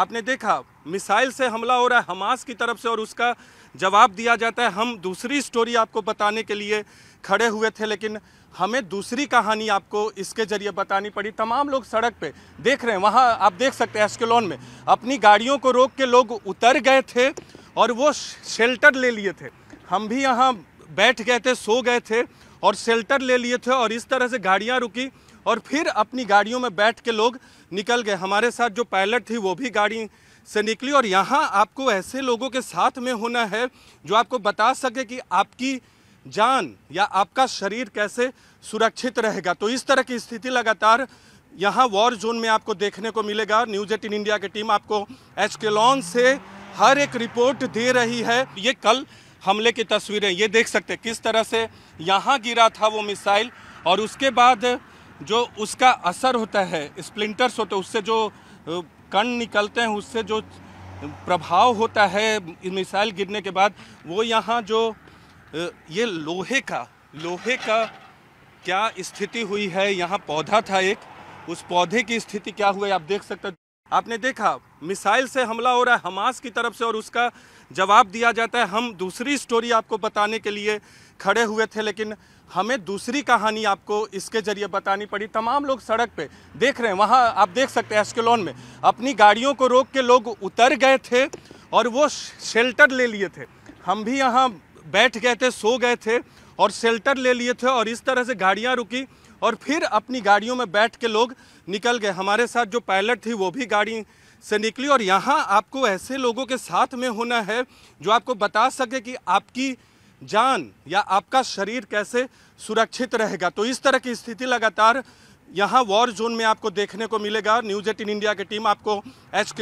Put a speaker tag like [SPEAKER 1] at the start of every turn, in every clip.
[SPEAKER 1] आपने देखा मिसाइल से हमला हो रहा है हमास की तरफ से और उसका जवाब दिया जाता है हम दूसरी स्टोरी आपको बताने के लिए खड़े हुए थे लेकिन हमें दूसरी कहानी आपको इसके ज़रिए बतानी पड़ी तमाम लोग सड़क पे देख रहे हैं वहाँ आप देख सकते हैं एस्केलोन में अपनी गाड़ियों को रोक के लोग उतर गए थे और वो शेल्टर ले लिए थे हम भी यहाँ बैठ गए थे सो गए थे और शेल्टर ले लिए थे और इस तरह से गाड़ियाँ रुकी और फिर अपनी गाड़ियों में बैठ के लोग निकल गए हमारे साथ जो पायलट थी वो भी गाड़ी से निकली और यहाँ आपको ऐसे लोगों के साथ में होना है जो आपको बता सके कि आपकी जान या आपका शरीर कैसे सुरक्षित रहेगा तो इस तरह की स्थिति लगातार यहाँ वॉर जोन में आपको देखने को मिलेगा न्यूज एटीन इंडिया की टीम आपको एच से हर एक रिपोर्ट दे रही है ये कल हमले की तस्वीरें ये देख सकते हैं किस तरह से यहाँ गिरा था वो मिसाइल और उसके बाद जो उसका असर होता है स्प्लिंटर्स होते हैं उससे जो कण निकलते हैं उससे जो प्रभाव होता है मिसाइल गिरने के बाद वो यहाँ जो ये लोहे का लोहे का क्या स्थिति हुई है यहाँ पौधा था एक उस पौधे की स्थिति क्या हुई आप देख सकते हैं आपने देखा मिसाइल से हमला हो रहा है हमास की तरफ से और उसका जवाब दिया जाता है हम दूसरी स्टोरी आपको बताने के लिए खड़े हुए थे लेकिन हमें दूसरी कहानी आपको इसके ज़रिए बतानी पड़ी तमाम लोग सड़क पे देख रहे हैं वहाँ आप देख सकते हैं एस्केलोन में अपनी गाड़ियों को रोक के लोग उतर गए थे और वो शेल्टर ले लिए थे हम भी यहाँ बैठ गए थे सो गए थे और शेल्टर ले लिए थे और इस तरह से गाड़ियाँ रुकी और फिर अपनी गाड़ियों में बैठ के लोग निकल गए हमारे साथ जो पायलट थी वो भी गाड़ी से निकली और यहाँ आपको ऐसे लोगों के साथ में होना है जो आपको बता सके कि आपकी जान या आपका शरीर कैसे सुरक्षित रहेगा तो इस तरह की स्थिति लगातार यहाँ वॉर जोन में आपको देखने को मिलेगा न्यूज एटीन इंडिया की टीम आपको एच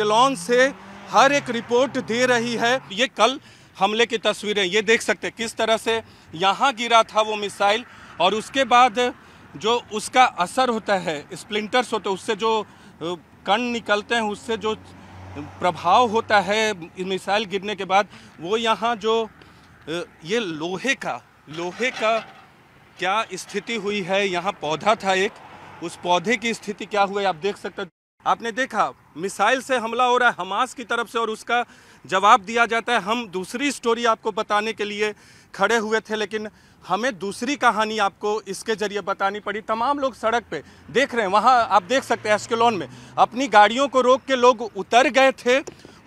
[SPEAKER 1] से हर एक रिपोर्ट दे रही है ये कल हमले की तस्वीरें ये देख सकते हैं किस तरह से यहाँ गिरा था वो मिसाइल और उसके बाद जो उसका असर होता है स्प्लिंटर्स होते हैं उससे जो कण निकलते हैं उससे जो प्रभाव होता है मिसाइल गिरने के बाद वो यहाँ जो ये लोहे का लोहे का क्या स्थिति हुई है यहाँ पौधा था एक उस पौधे की स्थिति क्या हुई आप देख सकते हैं आपने देखा मिसाइल से हमला हो रहा है हमास की तरफ से और उसका जवाब दिया जाता है हम दूसरी स्टोरी आपको बताने के लिए खड़े हुए थे लेकिन हमें दूसरी कहानी आपको इसके ज़रिए बतानी पड़ी तमाम लोग सड़क पे देख रहे हैं वहाँ आप देख सकते हैं एस्केलोन में अपनी गाड़ियों को रोक के लोग उतर गए थे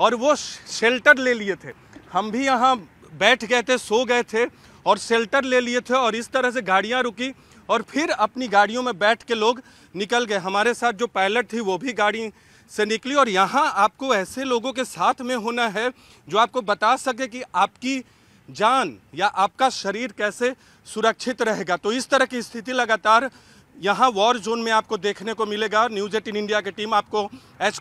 [SPEAKER 1] और वो शेल्टर ले लिए थे हम भी यहाँ बैठ गए थे सो गए थे और शेल्टर ले लिए थे और इस तरह से गाड़ियाँ रुकी और फिर अपनी गाड़ियों में बैठ के लोग निकल गए हमारे साथ जो पायलट थी वो भी गाड़ी से निकली और यहाँ आपको ऐसे लोगों के साथ में होना है जो आपको बता सके कि आपकी जान या आपका शरीर कैसे सुरक्षित रहेगा तो इस तरह की स्थिति लगातार यहाँ वॉर जोन में आपको देखने को मिलेगा न्यूज एटीन इंडिया की टीम आपको एच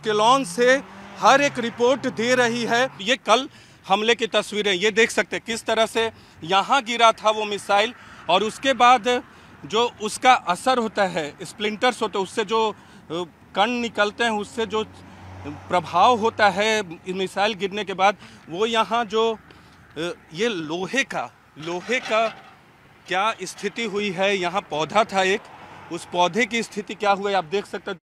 [SPEAKER 1] से हर एक रिपोर्ट दे रही है ये कल हमले की तस्वीरें ये देख सकते किस तरह से यहाँ गिरा था वो मिसाइल और उसके बाद जो उसका असर होता है स्प्लिंटर्स होते उससे जो कण निकलते हैं उससे जो प्रभाव होता है मिसाइल गिरने के बाद वो यहाँ जो ये लोहे का लोहे का क्या स्थिति हुई है यहाँ पौधा था एक उस पौधे की स्थिति क्या हुई आप देख सकते